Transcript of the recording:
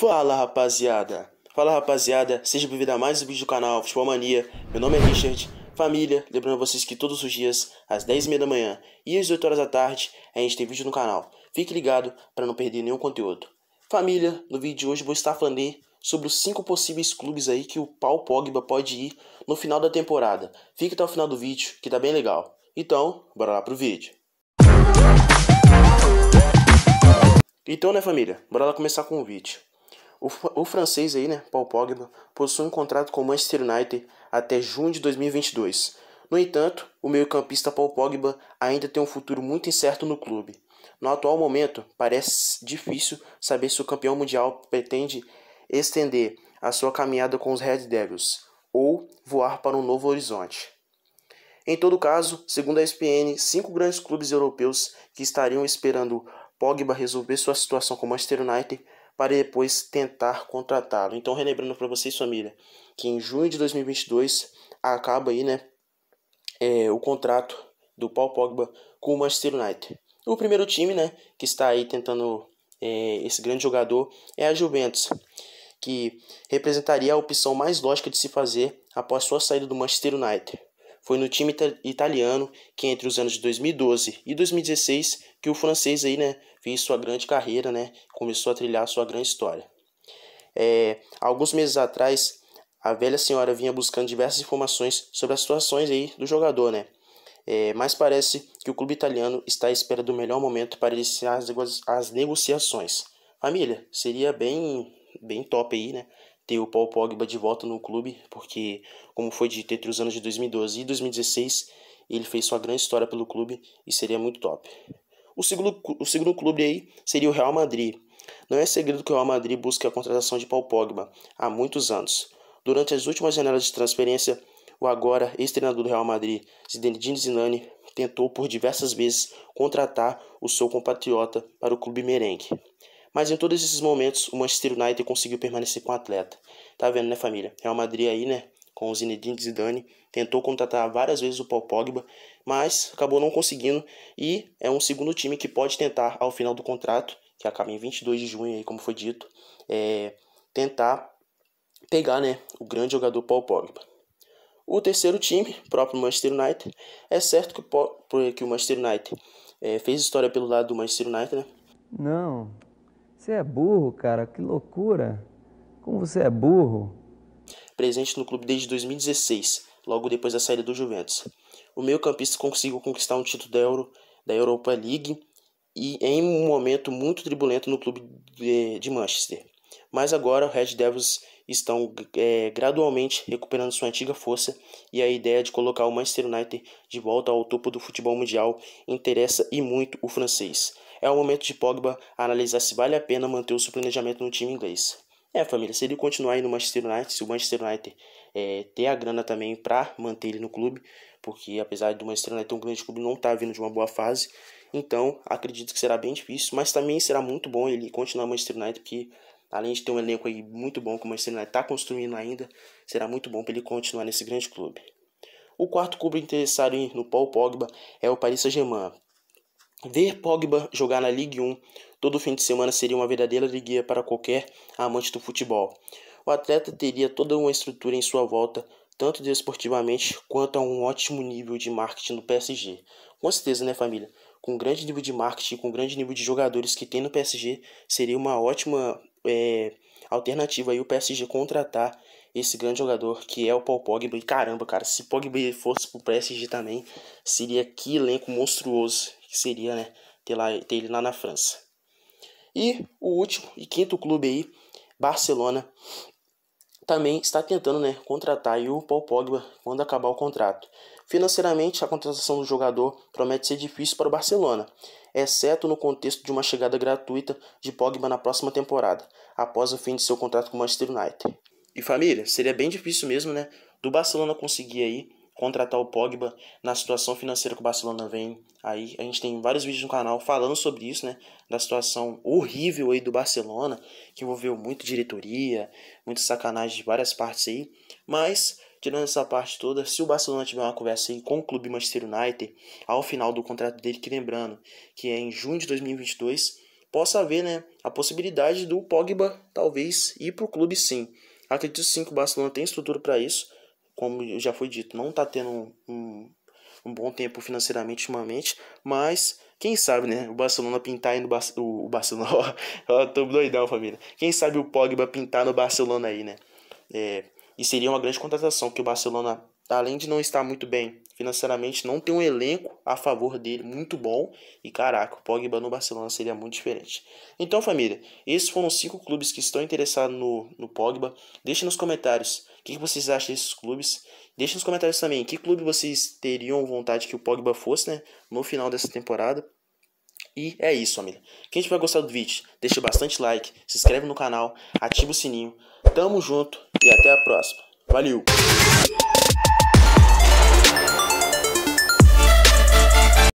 Fala rapaziada! Fala rapaziada, seja bem-vindo a mais um vídeo do canal Futebol Mania. Meu nome é Richard, família, lembrando vocês que todos os dias, às 10h30 da manhã e às 8 horas da tarde, a gente tem vídeo no canal. Fique ligado para não perder nenhum conteúdo. Família, no vídeo de hoje vou estar falando sobre os cinco possíveis clubes aí que o Paul Pogba pode ir no final da temporada. Fique até o final do vídeo, que tá bem legal. Então, bora lá pro vídeo. Então, né, família? Bora lá começar com o vídeo. O, o francês aí, né, Paul Pogba, possui um contrato com o Manchester United até junho de 2022. No entanto, o meio-campista Paul Pogba ainda tem um futuro muito incerto no clube. No atual momento, parece difícil saber se o campeão mundial pretende estender a sua caminhada com os Red Devils ou voar para um novo horizonte. Em todo caso, segundo a ESPN, cinco grandes clubes europeus que estariam esperando Pogba resolver sua situação com o Manchester United para depois tentar contratá-lo. Então, relembrando para vocês, família, que em junho de 2022 acaba aí, né, é, o contrato do Paul Pogba com o Manchester United. O primeiro time, né, que está aí tentando é, esse grande jogador é a Juventus, que representaria a opção mais lógica de se fazer após sua saída do Manchester United foi no time italiano que entre os anos de 2012 e 2016 que o francês aí, né, fez sua grande carreira, né, começou a trilhar sua grande história. É, alguns meses atrás, a velha senhora vinha buscando diversas informações sobre as situações aí do jogador, né, é, mas parece que o clube italiano está à espera do melhor momento para iniciar as, as negociações. Família, seria bem, bem top aí, né, ter o Paul Pogba de volta no clube, porque, como foi dito, entre os anos de 2012 e 2016, ele fez sua grande história pelo clube e seria muito top. O segundo, o segundo clube aí seria o Real Madrid. Não é segredo que o Real Madrid busca a contratação de Paul Pogba há muitos anos. Durante as últimas janelas de transferência, o agora ex-treinador do Real Madrid, Zinedine Zidane, tentou por diversas vezes contratar o seu compatriota para o clube merengue. Mas em todos esses momentos, o Manchester United conseguiu permanecer com o atleta. Tá vendo, né, família? Real Madrid aí, né? Com o Zinedine Zidane, tentou contratar várias vezes o Paul Pogba, mas acabou não conseguindo. E é um segundo time que pode tentar, ao final do contrato, que acaba em 22 de junho, aí, como foi dito, é, tentar pegar né, o grande jogador Paul Pogba. O terceiro time, próprio Manchester United, é certo que, o Manchester United é, fez história pelo lado do Manchester United, né? Não, você é burro, cara, que loucura. Como você é burro. Presente no clube desde 2016, logo depois da saída do Juventus. O meio-campista conseguiu conquistar um título da, Euro, da Europa League e em um momento muito turbulento no clube de, de Manchester. Mas agora o Red Devils estão é, gradualmente recuperando sua antiga força e a ideia de colocar o Manchester United de volta ao topo do futebol mundial interessa e muito o francês. É o momento de Pogba analisar se vale a pena manter o seu planejamento no time inglês. É, família, se ele continuar aí no Manchester United, se o Manchester United é, ter a grana também para manter ele no clube, porque apesar do Manchester United ter um grande clube, não tá vindo de uma boa fase, então acredito que será bem difícil, mas também será muito bom ele continuar no Manchester United, porque Além de ter um elenco aí muito bom, como o Manchester está construindo ainda, será muito bom para ele continuar nesse grande clube. O quarto clube interessado no Paul Pogba é o Paris Saint-Germain. Ver Pogba jogar na Ligue 1 todo fim de semana seria uma verdadeira alegria para qualquer amante do futebol. O atleta teria toda uma estrutura em sua volta, tanto desportivamente quanto a um ótimo nível de marketing no PSG. Com certeza, né, família? Com um grande nível de marketing, com um grande nível de jogadores que tem no PSG, seria uma ótima é, alternativa aí o PSG contratar esse grande jogador que é o Paul Pogba. E caramba, cara, se Pogba fosse pro PSG também, seria que elenco monstruoso que seria, né? Ter, lá, ter ele lá na França. E o último e quinto clube aí, Barcelona, também está tentando né, contratar o Paul Pogba quando acabar o contrato. Financeiramente, a contratação do jogador promete ser difícil para o Barcelona, exceto no contexto de uma chegada gratuita de Pogba na próxima temporada, após o fim de seu contrato com o Manchester United. E família, seria bem difícil mesmo, né, do Barcelona conseguir aí contratar o Pogba na situação financeira que o Barcelona vem. Aí a gente tem vários vídeos no canal falando sobre isso, né, da situação horrível aí do Barcelona, que envolveu muito diretoria, muita sacanagem de várias partes aí, mas Tirando essa parte toda, se o Barcelona tiver uma conversa com o clube Manchester United ao final do contrato dele, que lembrando que é em junho de 2022, possa haver né, a possibilidade do Pogba talvez ir para o clube sim. Acredito sim que o Barcelona tem estrutura para isso, como já foi dito, não está tendo um, um, um, bom tempo financeiramente ultimamente, mas quem sabe, né? O Barcelona pintar aí no Bar o, o Barcelona. tô doidão, família. Quem sabe o Pogba pintar no Barcelona aí, né? É, e seria uma grande contratação, que o Barcelona, além de não estar muito bem financeiramente, não tem um elenco a favor dele muito bom. E caraca, o Pogba no Barcelona seria muito diferente. Então, família, esses foram cinco clubes que estão interessados no, no Pogba. Deixe nos comentários o que, que vocês acham desses clubes. Deixe nos comentários também que clube vocês teriam vontade que o Pogba fosse, né? No final dessa temporada. E é isso, família. Quem tiver gostado do vídeo, deixa bastante like, se inscreve no canal, ativa o sininho. Tamo junto e até a próxima. Valeu!